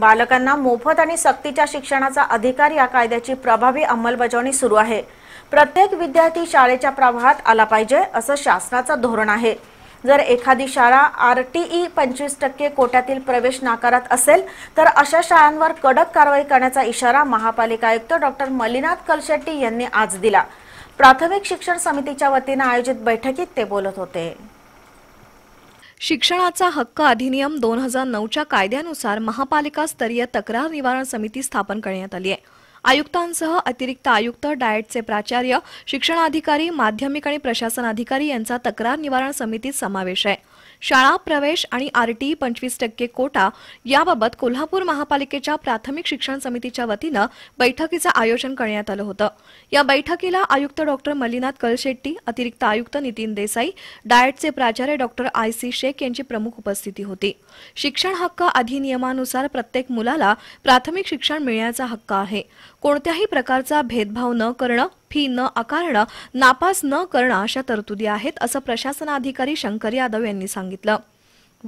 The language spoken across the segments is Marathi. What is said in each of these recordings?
बालकांना मोफत आणि सक्तीच्या शिक्षणाचा अधिकार या कायद्याची प्रभावी अंमलबजावणी सुरू आहे प्रत्येक विद्यार्थी शाळेच्या प्रवाहात आला पाहिजे असं शासनाचं धोरण आहे जर एखादी शाळा आर टी ई पंचवीस टक्के कोट्यातील प्रवेश नाकारत असेल तर अशा शाळांवर कडक कारवाई करण्याचा इशारा महापालिका आयुक्त डॉक्टर मलिनाथ कलशेट्टी यांनी आज दिला प्राथमिक शिक्षण समितीच्या वतीनं आयोजित बैठकीत ते बोलत होते शिक्षणाचा हक्क अधिनियम दोन हजार नऊच्या कायद्यानुसार महापालिका स्तरीय तक्रार निवारण समिती स्थापन करण्यात आली आहे आयुक्तांसह अतिरिक्त आयुक्त डायटचे प्राचार्य शिक्षणाधिकारी माध्यमिक आणि प्रशासन अधिकारी यांचा तक्रार निवारण समितीत समावेश आहे शाळा प्रवेश आणि आरटीई पंचवीस टक्के कोटा याबाबत कोल्हापूर महापालिकेच्या प्राथमिक शिक्षण समितीच्या वतीनं बैठकीचं आयोजन करण्यात आलं होतं या बैठकीला आयुक्त डॉक्टर मल्लीनाथ कलशेट्टी अतिरिक्त आयुक्त नितीन देसाई डायटचे प्राचार्य डॉक्टर आय सी शेख यांची प्रमुख उपस्थिती होती शिक्षण हक्क अधिनियमानुसार प्रत्येक मुलाला प्राथमिक शिक्षण मिळण्याचा हक्क आहे कोणत्याही प्रकारचा भेदभाव न करणं फी न आकारणं नापास न करणं अशा तरतुदी आहेत असं प्रशासनाधिकारी शंकर यादव यांनी सांगितलं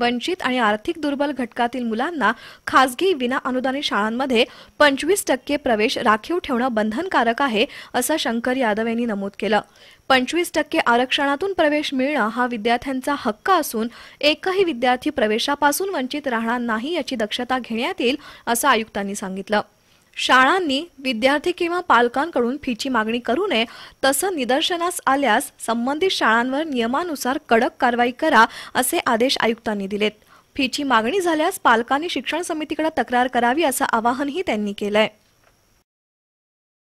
वंचित आणि आर्थिक दुर्बल घटकातील मुलांना खासगी विना अनुदानित शाळांमध्ये पंचवीस टक्के प्रवेश राखीव ठेवणं बंधनकारक आहे असं शंकर यादव यांनी नमूद केलं पंचवीस टक्के आरक्षणातून प्रवेश मिळणं हा विद्यार्थ्यांचा हक्क असून एकही विद्यार्थी प्रवेशापासून वंचित राहणार नाही याची दक्षता घेण्यात येईल असं आयुक्तांनी सांगितलं शाळांनी विद्यार्थी किंवा पालकांकडून फीची मागणी करू नये तसं निदर्शनास आल्यास संबंधित शाळांवर नियमानुसार कडक कारवाई करा असे आदेश आयुक्तांनी दिलेत फीची मागणी झाल्यास पालकांनी शिक्षण समितीकडे तक्रार करावी असं आवाहनही त्यांनी केलंय